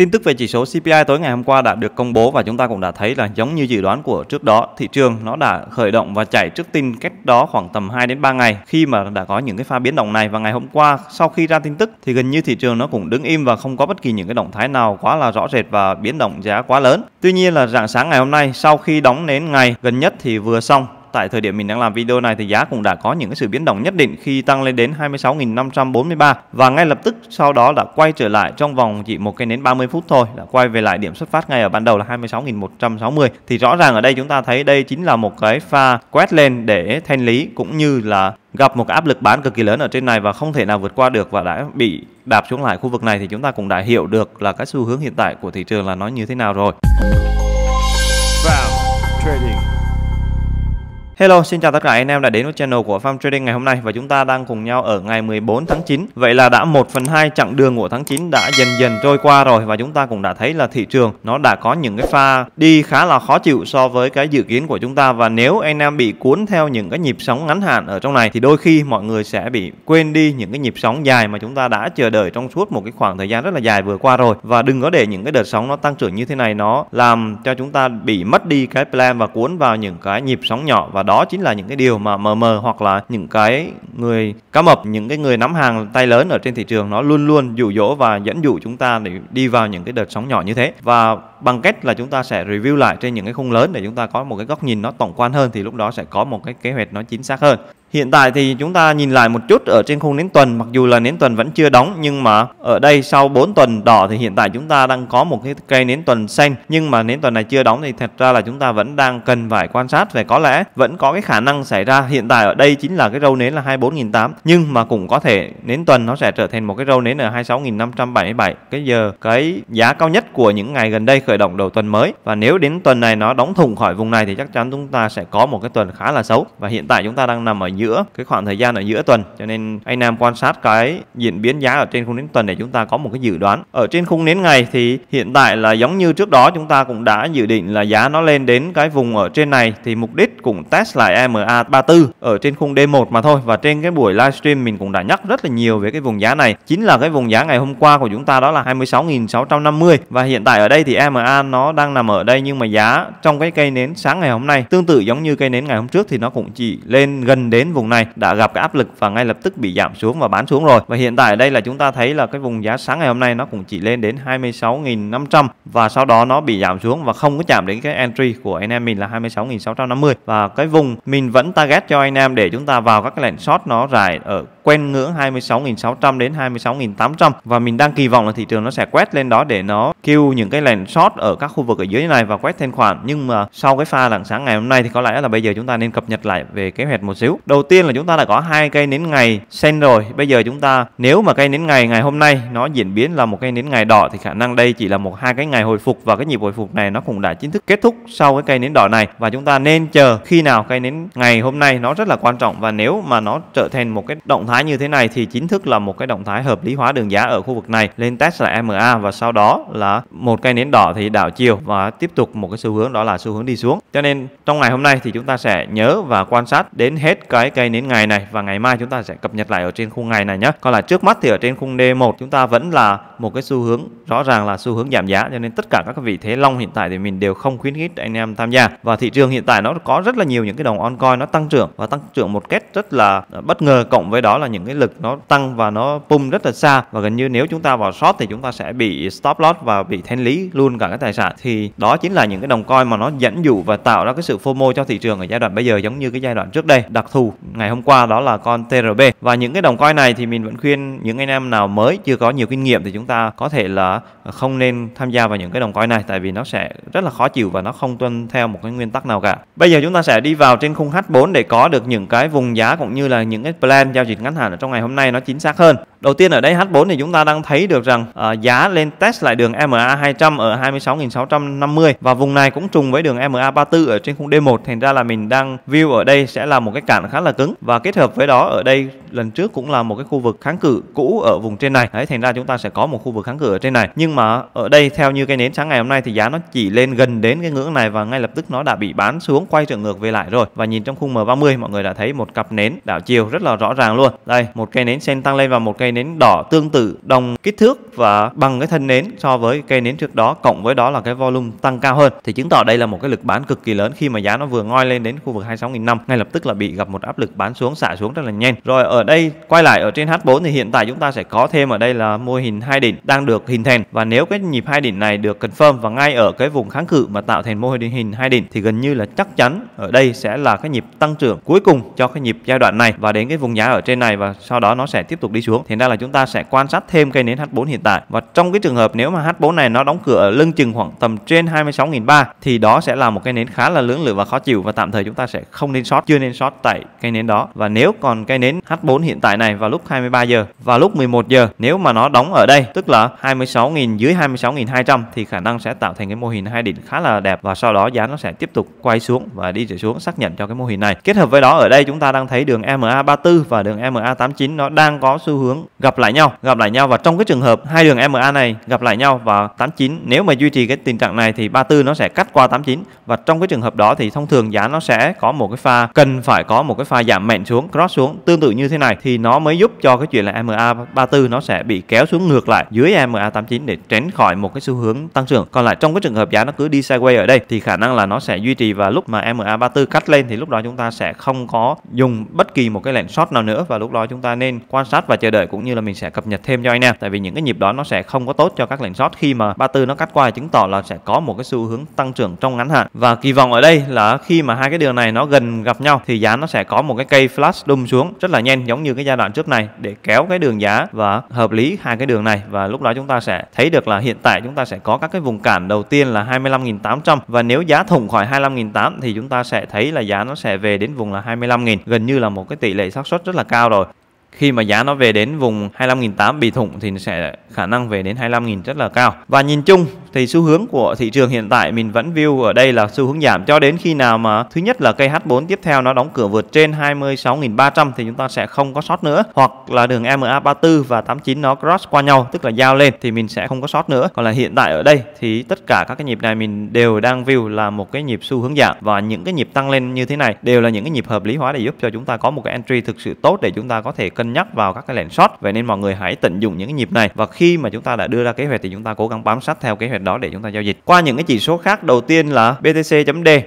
Tin tức về chỉ số CPI tối ngày hôm qua đã được công bố và chúng ta cũng đã thấy là giống như dự đoán của trước đó, thị trường nó đã khởi động và chạy trước tin cách đó khoảng tầm 2 đến 3 ngày khi mà đã có những cái pha biến động này và ngày hôm qua sau khi ra tin tức thì gần như thị trường nó cũng đứng im và không có bất kỳ những cái động thái nào quá là rõ rệt và biến động giá quá lớn. Tuy nhiên là rạng sáng ngày hôm nay sau khi đóng nến ngày gần nhất thì vừa xong tại thời điểm mình đang làm video này thì giá cũng đã có những cái sự biến động nhất định khi tăng lên đến 26.543 và ngay lập tức sau đó đã quay trở lại trong vòng chỉ một cái đến 30 phút thôi đã quay về lại điểm xuất phát ngay ở ban đầu là 26.160 thì rõ ràng ở đây chúng ta thấy đây chính là một cái pha quét lên để thanh lý cũng như là gặp một cái áp lực bán cực kỳ lớn ở trên này và không thể nào vượt qua được và đã bị đạp xuống lại khu vực này thì chúng ta cũng đã hiểu được là cái xu hướng hiện tại của thị trường là nó như thế nào rồi. Vào trading. Hello, xin chào tất cả anh em đã đến với channel của Farm Trading ngày hôm nay và chúng ta đang cùng nhau ở ngày 14 tháng 9. Vậy là đã 1 phần 2 chặng đường của tháng 9 đã dần dần trôi qua rồi và chúng ta cũng đã thấy là thị trường nó đã có những cái pha đi khá là khó chịu so với cái dự kiến của chúng ta và nếu anh em bị cuốn theo những cái nhịp sóng ngắn hạn ở trong này thì đôi khi mọi người sẽ bị quên đi những cái nhịp sóng dài mà chúng ta đã chờ đợi trong suốt một cái khoảng thời gian rất là dài vừa qua rồi và đừng có để những cái đợt sóng nó tăng trưởng như thế này nó làm cho chúng ta bị mất đi cái plan và cuốn vào những cái nhịp sóng nhỏ và đó chính là những cái điều mà mờ mờ hoặc là những cái người cá mập những cái người nắm hàng tay lớn ở trên thị trường nó luôn luôn dụ dỗ và dẫn dụ chúng ta để đi vào những cái đợt sóng nhỏ như thế và bằng cách là chúng ta sẽ review lại trên những cái khung lớn để chúng ta có một cái góc nhìn nó tổng quan hơn thì lúc đó sẽ có một cái kế hoạch nó chính xác hơn Hiện tại thì chúng ta nhìn lại một chút ở trên khung nến tuần, mặc dù là nến tuần vẫn chưa đóng nhưng mà ở đây sau 4 tuần đỏ thì hiện tại chúng ta đang có một cái cây nến tuần xanh nhưng mà nến tuần này chưa đóng thì thật ra là chúng ta vẫn đang cần phải quan sát về có lẽ vẫn có cái khả năng xảy ra hiện tại ở đây chính là cái râu nến là 24008 nhưng mà cũng có thể nến tuần nó sẽ trở thành một cái râu nến ở 26577 cái giờ cái giá cao nhất của những ngày gần đây khởi động đầu tuần mới và nếu đến tuần này nó đóng thùng khỏi vùng này thì chắc chắn chúng ta sẽ có một cái tuần khá là xấu và hiện tại chúng ta đang nằm ở giữa cái khoảng thời gian ở giữa tuần cho nên anh Nam quan sát cái diễn biến giá ở trên khung nến tuần để chúng ta có một cái dự đoán ở trên khung nến ngày thì hiện tại là giống như trước đó chúng ta cũng đã dự định là giá nó lên đến cái vùng ở trên này thì mục đích cũng test lại EMA 34 ở trên khung D1 mà thôi và trên cái buổi livestream mình cũng đã nhắc rất là nhiều về cái vùng giá này chính là cái vùng giá ngày hôm qua của chúng ta đó là 26.650 và hiện tại ở đây thì EMA nó đang nằm ở đây nhưng mà giá trong cái cây nến sáng ngày hôm nay tương tự giống như cây nến ngày hôm trước thì nó cũng chỉ lên gần đến đến vùng này đã gặp cái áp lực và ngay lập tức bị giảm xuống và bán xuống rồi và hiện tại ở đây là chúng ta thấy là cái vùng giá sáng ngày hôm nay nó cũng chỉ lên đến 26.500 và sau đó nó bị giảm xuống và không có chạm đến cái entry của anh em mình là 26.650 và cái vùng mình vẫn target cho anh em để chúng ta vào các cái lệnh short nó dài ở quen ngưỡng 26.600 đến 26.800 và mình đang kỳ vọng là thị trường nó sẽ quét lên đó để nó kêu những cái lệnh short ở các khu vực ở dưới này và quét thêm khoản nhưng mà sau cái pha làng sáng ngày hôm nay thì có lẽ là bây giờ chúng ta nên cập nhật lại về kế hoạch một xíu đầu đầu tiên là chúng ta đã có hai cây nến ngày sen rồi bây giờ chúng ta nếu mà cây nến ngày ngày hôm nay nó diễn biến là một cây nến ngày đỏ thì khả năng đây chỉ là một hai cái ngày hồi phục và cái nhịp hồi phục này nó cũng đã chính thức kết thúc sau cái cây nến đỏ này và chúng ta nên chờ khi nào cây nến ngày hôm nay nó rất là quan trọng và nếu mà nó trở thành một cái động thái như thế này thì chính thức là một cái động thái hợp lý hóa đường giá ở khu vực này lên test là MA và sau đó là một cây nến đỏ thì đảo chiều và tiếp tục một cái xu hướng đó là xu hướng đi xuống cho nên trong ngày hôm nay thì chúng ta sẽ nhớ và quan sát đến hết cái cây đến ngày này và ngày mai chúng ta sẽ cập nhật lại ở trên khung ngày này nhé còn là trước mắt thì ở trên khung D1 chúng ta vẫn là một cái xu hướng rõ ràng là xu hướng giảm giá cho nên tất cả các vị thế long hiện tại thì mình đều không khuyến khích anh em tham gia và thị trường hiện tại nó có rất là nhiều những cái đồng oncoin nó tăng trưởng và tăng trưởng một cách rất là à, bất ngờ cộng với đó là những cái lực nó tăng và nó pump rất là xa và gần như nếu chúng ta vào short thì chúng ta sẽ bị stop loss và bị thanh lý luôn cả cái tài sản thì đó chính là những cái đồng coin mà nó dẫn dụ và tạo ra cái sự FOMO cho thị trường ở giai đoạn bây giờ giống như cái giai đoạn trước đây đặc thù ngày hôm qua đó là con TRB và những cái đồng coin này thì mình vẫn khuyên những anh em nào mới chưa có nhiều kinh nghiệm thì chúng ta có thể là không nên tham gia vào những cái đồng coin này tại vì nó sẽ rất là khó chịu và nó không tuân theo một cái nguyên tắc nào cả. Bây giờ chúng ta sẽ đi vào trên khung H4 để có được những cái vùng giá cũng như là những cái plan giao dịch ngắn hạn ở trong ngày hôm nay nó chính xác hơn. Đầu tiên ở đây H4 thì chúng ta đang thấy được rằng uh, giá lên test lại đường MA200 ở 26.650 và vùng này cũng trùng với đường MA34 ở trên khung D1 thành ra là mình đang view ở đây sẽ là một cái cản khá là cứng và kết hợp với đó ở đây lần trước cũng là một cái khu vực kháng cự cũ ở vùng trên này đấy thành ra chúng ta sẽ có một khu vực kháng cự ở trên này nhưng mà ở đây theo như cái nến sáng ngày hôm nay thì giá nó chỉ lên gần đến cái ngưỡng này và ngay lập tức nó đã bị bán xuống quay trở ngược về lại rồi và nhìn trong khung M30 mọi người đã thấy một cặp nến đảo chiều rất là rõ ràng luôn đây một cây nến sen tăng lên và một cây cây nến đỏ tương tự đồng kích thước và bằng cái thân nến so với cây nến trước đó cộng với đó là cái volume tăng cao hơn thì chứng tỏ đây là một cái lực bán cực kỳ lớn khi mà giá nó vừa ngoi lên đến khu vực 26 000 năm ngay lập tức là bị gặp một áp lực bán xuống xả xuống rất là nhanh. Rồi ở đây quay lại ở trên H4 thì hiện tại chúng ta sẽ có thêm ở đây là mô hình hai đỉnh đang được hình thành và nếu cái nhịp hai đỉnh này được confirm và ngay ở cái vùng kháng cự mà tạo thành mô hình hình hai đỉnh thì gần như là chắc chắn ở đây sẽ là cái nhịp tăng trưởng cuối cùng cho cái nhịp giai đoạn này và đến cái vùng giá ở trên này và sau đó nó sẽ tiếp tục đi xuống. thì ra là chúng ta sẽ quan sát thêm cây nến H4 hiện tại và trong cái trường hợp nếu mà H4 này nó đóng cửa ở lưng chừng khoảng tầm trên 26.300 thì đó sẽ là một cây nến khá là lưỡng lự và khó chịu và tạm thời chúng ta sẽ không nên short chưa nên short tại cây nến đó và nếu còn cây nến H4 hiện tại này vào lúc 23 giờ và lúc 11 giờ nếu mà nó đóng ở đây tức là 26.000 dưới 26.200 thì khả năng sẽ tạo thành cái mô hình hai đỉnh khá là đẹp và sau đó giá nó sẽ tiếp tục quay xuống và đi trở xuống xác nhận cho cái mô hình này kết hợp với đó ở đây chúng ta đang thấy đường MA34 và đường MA89 nó đang có xu hướng gặp lại nhau gặp lại nhau và trong cái trường hợp hai đường MA này gặp lại nhau và 89 nếu mà duy trì cái tình trạng này thì 34 nó sẽ cắt qua 89 và trong cái trường hợp đó thì thông thường giá nó sẽ có một cái pha cần phải có một cái pha giảm mạnh xuống cross xuống tương tự như thế này thì nó mới giúp cho cái chuyện là MA 34 nó sẽ bị kéo xuống ngược lại dưới MA 89 để tránh khỏi một cái xu hướng tăng trưởng còn lại trong cái trường hợp giá nó cứ đi sideways ở đây thì khả năng là nó sẽ duy trì và lúc mà MA 34 cắt lên thì lúc đó chúng ta sẽ không có dùng bất kỳ một cái lệnh short nào nữa và lúc đó chúng ta nên quan sát và chờ đợi cũng cũng như là mình sẽ cập nhật thêm cho anh em tại vì những cái nhịp đó nó sẽ không có tốt cho các lệnh short khi mà ba tư nó cắt qua chứng tỏ là sẽ có một cái xu hướng tăng trưởng trong ngắn hạn và kỳ vọng ở đây là khi mà hai cái điều này nó gần gặp nhau thì giá nó sẽ có một cái cây flash đung xuống rất là nhanh giống như cái giai đoạn trước này để kéo cái đường giá và hợp lý hai cái đường này và lúc đó chúng ta sẽ thấy được là hiện tại chúng ta sẽ có các cái vùng cản đầu tiên là 25.800 và nếu giá thủng khỏi 25.800 thì chúng ta sẽ thấy là giá nó sẽ về đến vùng là 25.000 gần như là một cái tỷ lệ xác suất rất là cao rồi khi mà giá nó về đến vùng 25.800 bị thủng thì sẽ khả năng về đến 25.000 rất là cao. Và nhìn chung thì xu hướng của thị trường hiện tại mình vẫn view ở đây là xu hướng giảm cho đến khi nào mà thứ nhất là cây H4 tiếp theo nó đóng cửa vượt trên 26.300 thì chúng ta sẽ không có sót nữa hoặc là đường MA34 và 89 nó cross qua nhau tức là giao lên thì mình sẽ không có sót nữa còn là hiện tại ở đây thì tất cả các cái nhịp này mình đều đang view là một cái nhịp xu hướng giảm và những cái nhịp tăng lên như thế này đều là những cái nhịp hợp lý hóa để giúp cho chúng ta có một cái entry thực sự tốt để chúng ta có thể cân nhắc vào các cái lệnh short vậy nên mọi người hãy tận dụng những cái nhịp này và khi mà chúng ta đã đưa ra kế hoạch thì chúng ta cố gắng bám sát theo kế hoạch lệch đó để chúng ta giao dịch qua những cái chỉ số khác đầu tiên là BTC.D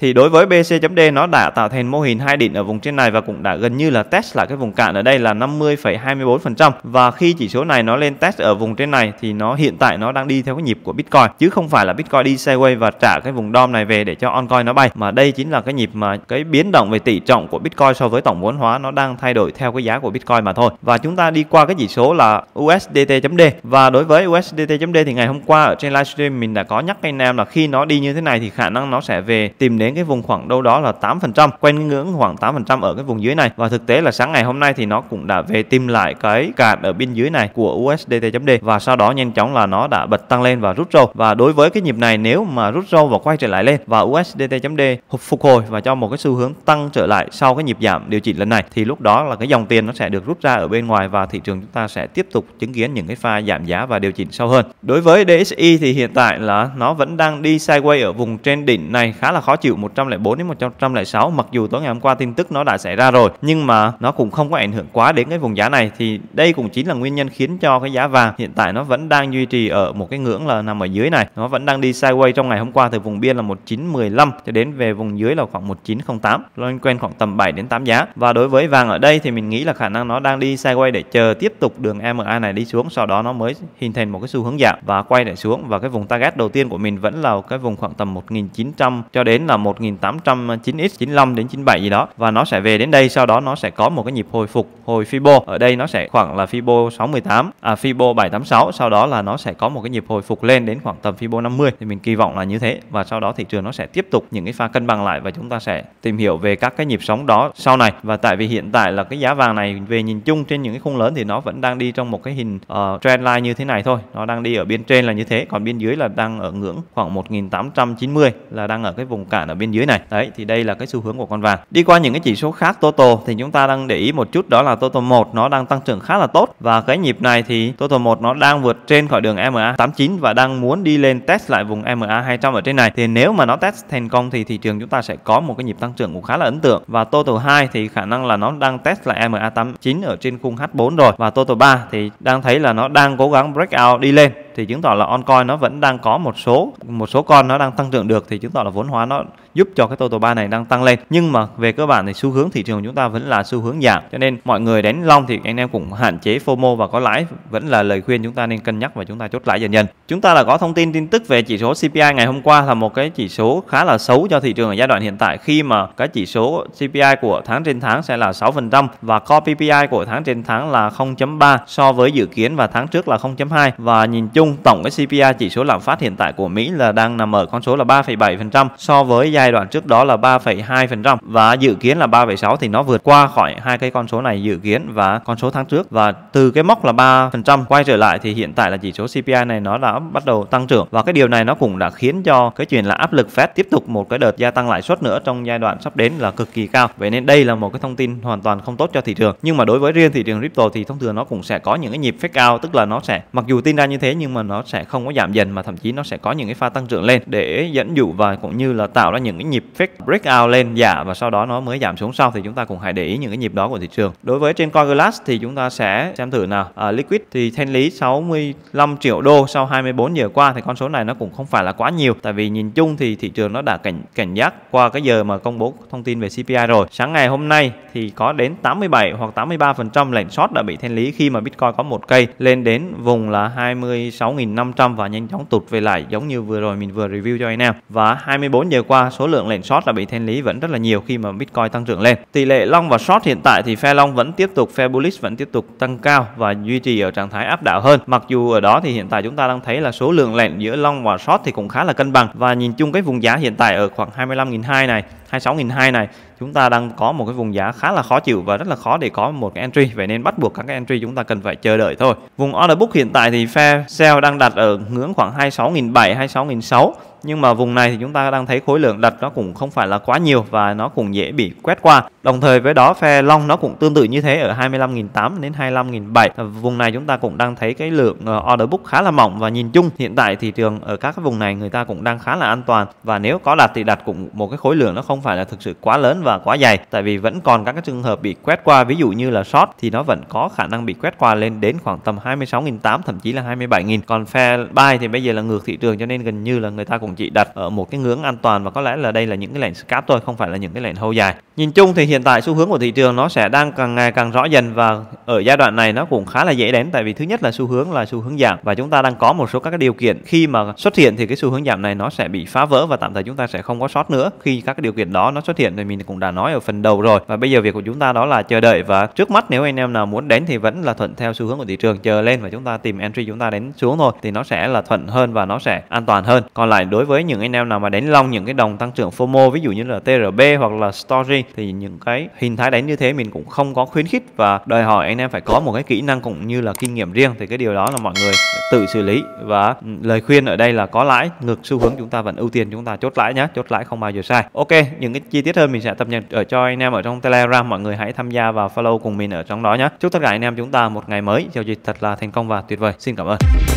thì đối với BTC.D nó đã tạo thành mô hình hai đỉnh ở vùng trên này và cũng đã gần như là test lại cái vùng cạn ở đây là 50,24% và khi chỉ số này nó lên test ở vùng trên này thì nó hiện tại nó đang đi theo cái nhịp của Bitcoin chứ không phải là Bitcoin đi sideways và trả cái vùng DOM này về để cho oncoin nó bay mà đây chính là cái nhịp mà cái biến động về tỷ trọng của Bitcoin so với tổng vốn hóa nó đang thay đổi theo cái giá của Bitcoin mà thôi và chúng ta đi qua cái chỉ số là USDT.D và đối với USDT.D thì ngày hôm qua ở trên livestream mình đã có nhắc anh em là khi nó đi như thế này thì khả năng nó sẽ về tìm đến cái vùng khoảng đâu đó là 8% quanh ngưỡng khoảng 8% ở cái vùng dưới này và thực tế là sáng ngày hôm nay thì nó cũng đã về tìm lại cái cạn ở bên dưới này của USDT.D và sau đó nhanh chóng là nó đã bật tăng lên và rút râu và đối với cái nhịp này nếu mà rút râu và quay trở lại lên và USDT.D phục hồi và cho một cái xu hướng tăng trở lại sau cái nhịp giảm điều chỉnh lần này thì lúc đó là cái dòng tiền nó sẽ được rút ra ở bên ngoài và thị trường chúng ta sẽ tiếp tục chứng kiến những cái pha giảm giá và điều chỉnh sâu hơn đối với DXY thì hiện tại tại là nó vẫn đang đi sideways ở vùng trên đỉnh này khá là khó chịu 104 đến 106 mặc dù tối ngày hôm qua tin tức nó đã xảy ra rồi nhưng mà nó cũng không có ảnh hưởng quá đến cái vùng giá này thì đây cũng chính là nguyên nhân khiến cho cái giá vàng hiện tại nó vẫn đang duy trì ở một cái ngưỡng là nằm ở dưới này nó vẫn đang đi sideways trong ngày hôm qua từ vùng biên là 1915 cho đến về vùng dưới là khoảng 1908 loanh quanh khoảng tầm 7 đến 8 giá và đối với vàng ở đây thì mình nghĩ là khả năng nó đang đi sideways để chờ tiếp tục đường EMA này đi xuống sau đó nó mới hình thành một cái xu hướng giảm và quay lại xuống và cái vùng target đầu tiên của mình vẫn là cái vùng khoảng tầm 1900 cho đến là 1809 x 95 đến 97 gì đó và nó sẽ về đến đây sau đó nó sẽ có một cái nhịp hồi phục hồi Fibo ở đây nó sẽ khoảng là Fibo 618 à Fibo 786 sau đó là nó sẽ có một cái nhịp hồi phục lên đến khoảng tầm Fibo 50 thì mình kỳ vọng là như thế và sau đó thị trường nó sẽ tiếp tục những cái pha cân bằng lại và chúng ta sẽ tìm hiểu về các cái nhịp sóng đó sau này và tại vì hiện tại là cái giá vàng này về nhìn chung trên những cái khung lớn thì nó vẫn đang đi trong một cái hình uh, trend line như thế này thôi nó đang đi ở bên trên là như thế còn bên dưới là là đang ở ngưỡng khoảng 1890 là đang ở cái vùng cản ở bên dưới này đấy thì đây là cái xu hướng của con vàng đi qua những cái chỉ số khác total thì chúng ta đang để ý một chút đó là total 1 nó đang tăng trưởng khá là tốt và cái nhịp này thì total 1 nó đang vượt trên khỏi đường MA 89 và đang muốn đi lên test lại vùng MA 200 ở trên này thì nếu mà nó test thành công thì thị trường chúng ta sẽ có một cái nhịp tăng trưởng cũng khá là ấn tượng và total 2 thì khả năng là nó đang test lại MA 89 ở trên khung H4 rồi và total 3 thì đang thấy là nó đang cố gắng breakout đi lên thì chứng tỏ là on nó vẫn đang đang có một số một số con nó đang tăng trưởng được thì chứng tỏ là vốn hóa nó giúp cho cái total bar này đang tăng lên nhưng mà về cơ bản thì xu hướng thị trường chúng ta vẫn là xu hướng giảm cho nên mọi người đánh long thì anh em cũng hạn chế FOMO và có lãi vẫn là lời khuyên chúng ta nên cân nhắc và chúng ta chốt lãi dần dần chúng ta là có thông tin tin tức về chỉ số CPI ngày hôm qua là một cái chỉ số khá là xấu cho thị trường ở giai đoạn hiện tại khi mà cái chỉ số CPI của tháng trên tháng sẽ là 6% và core PPI của tháng trên tháng là 0.3 so với dự kiến và tháng trước là 0.2 và nhìn chung tổng cái CPI chỉ số lạm phát hiện tại của Mỹ là đang nằm ở con số là 3,7% so với giai giai đoạn trước đó là 3,2% và dự kiến là 3,6 thì nó vượt qua khỏi hai cái con số này dự kiến và con số tháng trước và từ cái mốc là 3% quay trở lại thì hiện tại là chỉ số CPI này nó đã bắt đầu tăng trưởng và cái điều này nó cũng đã khiến cho cái chuyện là áp lực Fed tiếp tục một cái đợt gia tăng lãi suất nữa trong giai đoạn sắp đến là cực kỳ cao. Vậy nên đây là một cái thông tin hoàn toàn không tốt cho thị trường. Nhưng mà đối với riêng thị trường crypto thì thông thường nó cũng sẽ có những cái nhịp fake out tức là nó sẽ mặc dù tin ra như thế nhưng mà nó sẽ không có giảm dần mà thậm chí nó sẽ có những cái pha tăng trưởng lên để dẫn dụ và cũng như là tạo ra những những cái nhịp fake breakout lên giảm dạ, và sau đó nó mới giảm xuống sau thì chúng ta cũng hãy để ý những cái nhịp đó của thị trường. Đối với trên coin Glass thì chúng ta sẽ xem thử nào. À, liquid thì thanh lý 65 triệu đô sau 24 giờ qua thì con số này nó cũng không phải là quá nhiều tại vì nhìn chung thì thị trường nó đã cảnh cảnh giác qua cái giờ mà công bố thông tin về CPI rồi. Sáng ngày hôm nay thì có đến 87 hoặc 83% lệnh short đã bị thanh lý khi mà Bitcoin có một cây lên đến vùng là 26.500 và nhanh chóng tụt về lại giống như vừa rồi mình vừa review cho anh em. Và 24 giờ qua số số lượng lệnh short là bị thanh lý vẫn rất là nhiều khi mà Bitcoin tăng trưởng lên. Tỷ lệ long và short hiện tại thì phe long vẫn tiếp tục, phe bullish vẫn tiếp tục tăng cao và duy trì ở trạng thái áp đảo hơn. Mặc dù ở đó thì hiện tại chúng ta đang thấy là số lượng lệnh giữa long và short thì cũng khá là cân bằng và nhìn chung cái vùng giá hiện tại ở khoảng 25.200 này, 26.200 này chúng ta đang có một cái vùng giá khá là khó chịu và rất là khó để có một cái entry vậy nên bắt buộc các cái entry chúng ta cần phải chờ đợi thôi. Vùng order book hiện tại thì phe sell đang đặt ở ngưỡng khoảng 26.700 26.600 nhưng mà vùng này thì chúng ta đang thấy khối lượng đặt nó cũng không phải là quá nhiều và nó cũng dễ bị quét qua đồng thời với đó phe long nó cũng tương tự như thế ở 25.800 đến 25.700 vùng này chúng ta cũng đang thấy cái lượng ờ, order book khá là mỏng và nhìn chung hiện tại thị trường ở các cái vùng này người ta cũng đang khá là an toàn và nếu có đặt thì đặt cũng một cái khối lượng nó không phải là thực sự quá lớn và quá dày tại vì vẫn còn các cái trường hợp bị quét qua ví dụ như là short thì nó vẫn có khả năng bị quét qua lên đến khoảng tầm 26.800 thậm chí là 27.000 còn phe buy thì bây giờ là ngược thị trường cho nên gần như là người ta cũng chị đặt ở một cái ngưỡng an toàn và có lẽ là đây là những cái lệnh scalp thôi không phải là những cái lệnh hold dài nhìn chung thì hiện tại xu hướng của thị trường nó sẽ đang càng ngày càng rõ dần và ở giai đoạn này nó cũng khá là dễ đến tại vì thứ nhất là xu hướng là xu hướng giảm và chúng ta đang có một số các cái điều kiện khi mà xuất hiện thì cái xu hướng giảm này nó sẽ bị phá vỡ và tạm thời chúng ta sẽ không có sót nữa khi các cái điều kiện đó nó xuất hiện thì mình cũng đã nói ở phần đầu rồi và bây giờ việc của chúng ta đó là chờ đợi và trước mắt nếu anh em nào muốn đến thì vẫn là thuận theo xu hướng của thị trường chờ lên và chúng ta tìm entry chúng ta đến xuống thôi thì nó sẽ là thuận hơn và nó sẽ an toàn hơn còn lại đối đối với những anh em nào mà đánh long những cái đồng tăng trưởng FOMO ví dụ như là TRB hoặc là Story thì những cái hình thái đánh như thế mình cũng không có khuyến khích và đòi hỏi anh em phải có một cái kỹ năng cũng như là kinh nghiệm riêng thì cái điều đó là mọi người tự xử lý và ừ, lời khuyên ở đây là có lãi ngược xu hướng chúng ta vẫn ưu tiên chúng ta chốt lãi nhé chốt lãi không bao giờ sai ok những cái chi tiết hơn mình sẽ cập nhật ở cho anh em ở trong telegram mọi người hãy tham gia và follow cùng mình ở trong đó nhé chúc tất cả anh em chúng ta một ngày mới giao dịch thật là thành công và tuyệt vời xin cảm ơn